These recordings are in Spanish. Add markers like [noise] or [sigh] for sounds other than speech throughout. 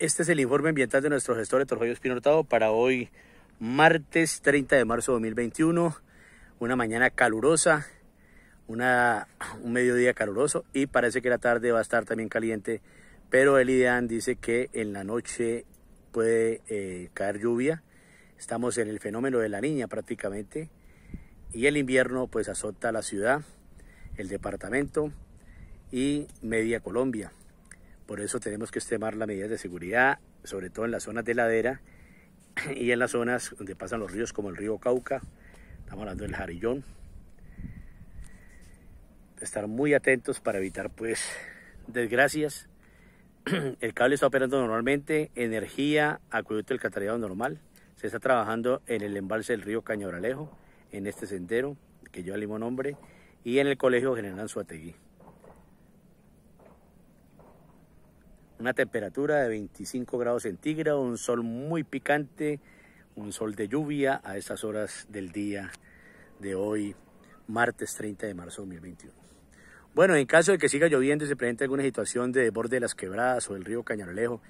Este es el informe ambiental de nuestro gestor de Espino Hurtado para hoy, martes 30 de marzo de 2021. Una mañana calurosa, un mediodía caluroso y parece que la tarde va a estar también caliente. Pero el IDEAN dice que en la noche puede eh, caer lluvia. Estamos en el fenómeno de la niña prácticamente. Y el invierno pues azota la ciudad, el departamento y media Colombia. Por eso tenemos que estimar las medidas de seguridad, sobre todo en las zonas de ladera [clears throat] y en las zonas donde pasan los ríos como el río Cauca, estamos hablando del Jarillón. Estar muy atentos para evitar pues desgracias. [clears throat] El cable está operando normalmente, energía, acueducto del Catarillado normal. Se está trabajando en el embalse del río Cañoralejo, en este sendero que yo alimo nombre, y en el colegio General Suategui. una temperatura de 25 grados centígrados, un sol muy picante, un sol de lluvia a estas horas del día de hoy, martes 30 de marzo de 2021. Bueno, en caso de que siga lloviendo y se presente alguna situación de borde de las quebradas o del río Cañarolejo,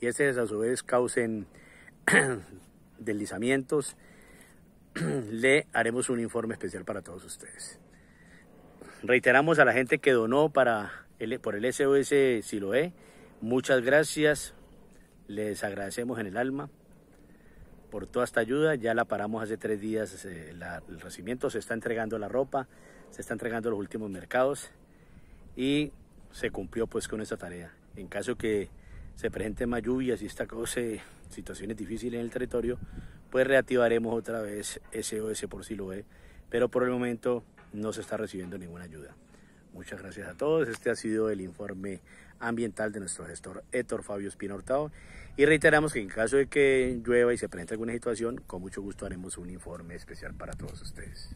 y este a su vez causen [clears throat] deslizamientos, [clears throat] le haremos un informe especial para todos ustedes. Reiteramos a la gente que donó para el, por el SOS Siloé, Muchas gracias, les agradecemos en el alma por toda esta ayuda. Ya la paramos hace tres días, eh, el recibimiento, se está entregando la ropa, se está entregando los últimos mercados y se cumplió pues con esta tarea. En caso que se presenten más lluvias y esta cosa, situaciones difíciles en el territorio, pues reactivaremos otra vez SOS por si lo ve, pero por el momento no se está recibiendo ninguna ayuda. Muchas gracias a todos. Este ha sido el informe ambiental de nuestro gestor Héctor Fabio Espino Hurtado. Y reiteramos que en caso de que llueva y se presente alguna situación, con mucho gusto haremos un informe especial para todos ustedes.